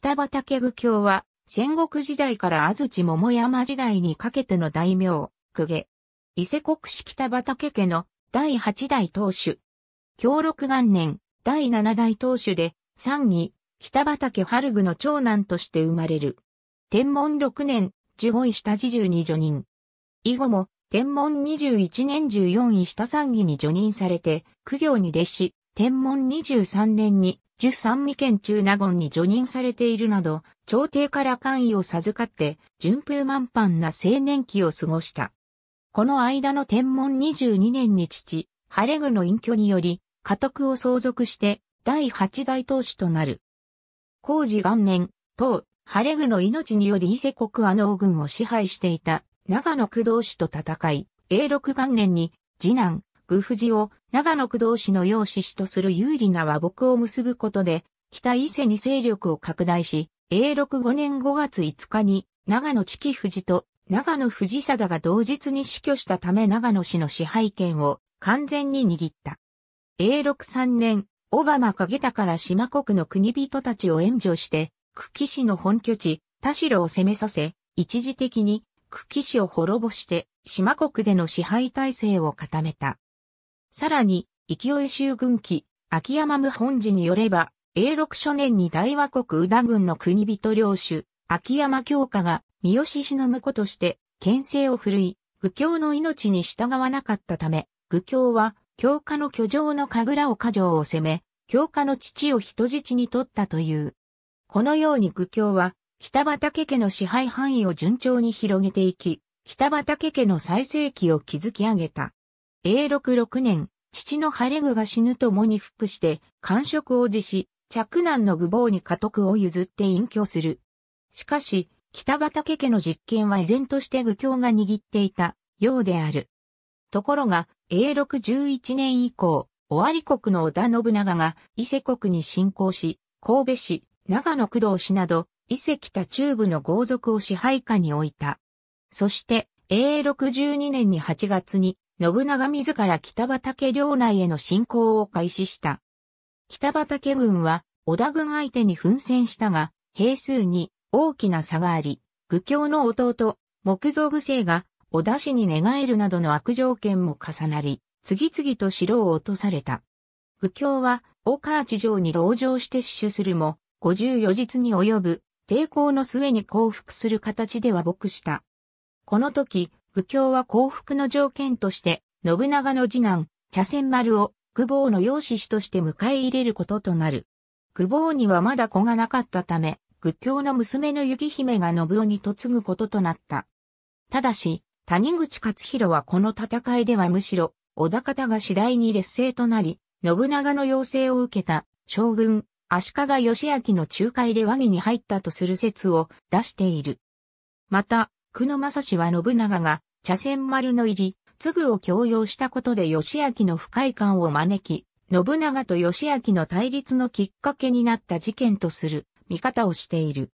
北畠具教は、戦国時代から安土桃山時代にかけての大名、久げ。伊勢国史北畠家の第8代当主。協六元年、第7代当主で、三位、北畠春具の長男として生まれる。天文6年、15位下侍十に助任。以後も、天文21年14位下三義に助任されて、苦行に列し、天文23年に、十三味県中納言に除任されているなど、朝廷から官位を授かって、順風満帆な青年期を過ごした。この間の天文22年に父、晴れ具の隠居により、家督を相続して、第八代当主となる。工事元年、当、晴れ具の命により伊勢国阿能軍を支配していた、長野工藤氏と戦い、永禄元年に、次男、富士を長野区同士の養子氏とする有利な和睦を結ぶことで、北伊勢に勢力を拡大し、永禄5年5月5日に長野地木士と長野富藤貞が同日に死去したため長野氏の支配権を完全に握った。永禄3年、オマ・カゲ田から島国の国人たちを援助して、久喜市の本拠地、田代を攻めさせ、一時的に久喜市を滅ぼして、島国での支配体制を固めた。さらに、勢い州軍記、秋山無本寺によれば、永禄初年に大和国宇田軍の国人領主、秋山京家が、三好の婿として、牽制を振るい、愚教の命に従わなかったため、愚教は、教家の居城の神楽を家城を攻め、教家の父を人質に取ったという。このように愚教は、北畠家の支配範囲を順調に広げていき、北畠家の最盛期を築き上げた。永禄6年、父の晴れ具が死ぬともに服して、官職を辞し、着難の愚謀に家督を譲って隠居する。しかし、北畠家の実権は依然として愚教が握っていたようである。ところが、永禄11年以降、尾張国の織田信長が伊勢国に侵攻し、神戸市、長野工藤市など、伊勢北中部の豪族を支配下に置いた。そして、永禄12年に8月に信長自ら北畠領内への侵攻を開始した。北畠軍は織田軍相手に奮戦したが、兵数に大きな差があり、愚教の弟、木造具生が織田氏に寝返るなどの悪条件も重なり、次々と城を落とされた。愚教は、大川地上に籠城して死守するも、54日に及ぶ抵抗の末に降伏する形では牧した。この時、武教は幸福の条件として、信長の次男、茶仙丸を、久保の養子として迎え入れることとなる。久保にはまだ子がなかったため、愚教の娘の雪姫が信夫に嫁ぐこととなった。ただし、谷口勝弘はこの戦いではむしろ、小田方が次第に劣勢となり、信長の要請を受けた将軍、足利義明の仲介で和議に入ったとする説を出している。また、久野正氏は信長が茶船丸の入り、継ぐを強要したことで義明の不快感を招き、信長と義明の対立のきっかけになった事件とする見方をしている。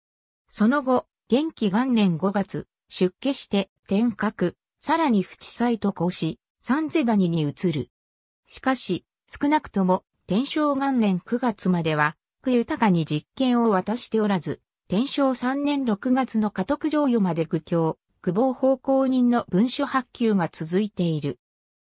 その後、元気元年5月、出家して天閣、さらに淵祭と交し、三世谷に移る。しかし、少なくとも天正元年9月までは、区豊に実権を渡しておらず、天正3年6月の家督上与まで愚教、久保方向人の文書発給が続いている。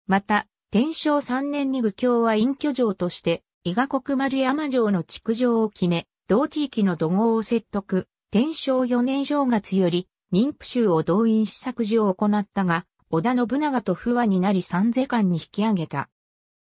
また、天正3年に愚教は隠居城として、伊賀国丸山城の築城を決め、同地域の土豪を説得、天正4年正月より、妊婦衆を動員し作事を行ったが、織田信長と不和になり三世間に引き上げた。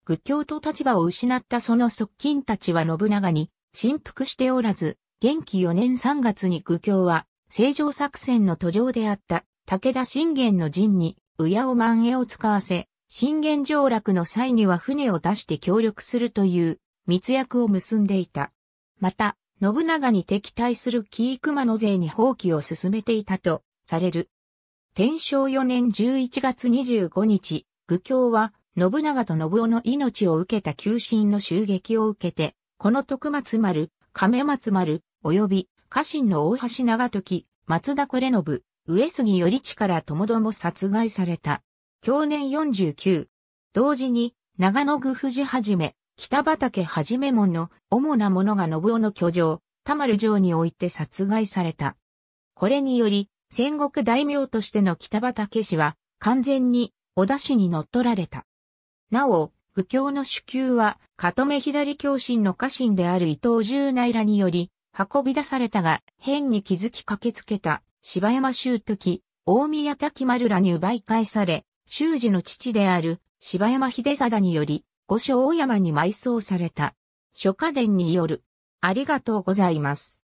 愚教と立場を失ったその側近たちは信長に振幅しておらず、元気4年3月に愚教は、正常作戦の途上であった武田信玄の陣に、宇やを万えを使わせ、信玄上落の際には船を出して協力するという密約を結んでいた。また、信長に敵対するーク熊野勢に放棄を進めていたとされる。天正4年11月25日、愚教は信長と信夫の命を受けた急進の襲撃を受けて、この徳松丸、亀松丸、及び家臣の大橋長時、松田これ信、上杉頼地からともども殺害された。去年49。同時に、長野具富士はじめ、北畠はじめ門の主な者が信夫の居城、田丸城において殺害された。これにより、戦国大名としての北畠氏は、完全に織田氏に乗っ取られた。なお、愚教の主級は、加め左教心の家臣である伊藤十内らにより、運び出されたが、変に気づき駆けつけた、柴山修時、大宮滝丸らに奪い返され、修二の父である柴山秀貞により、御所大山に埋葬された。諸家伝による。ありがとうございます。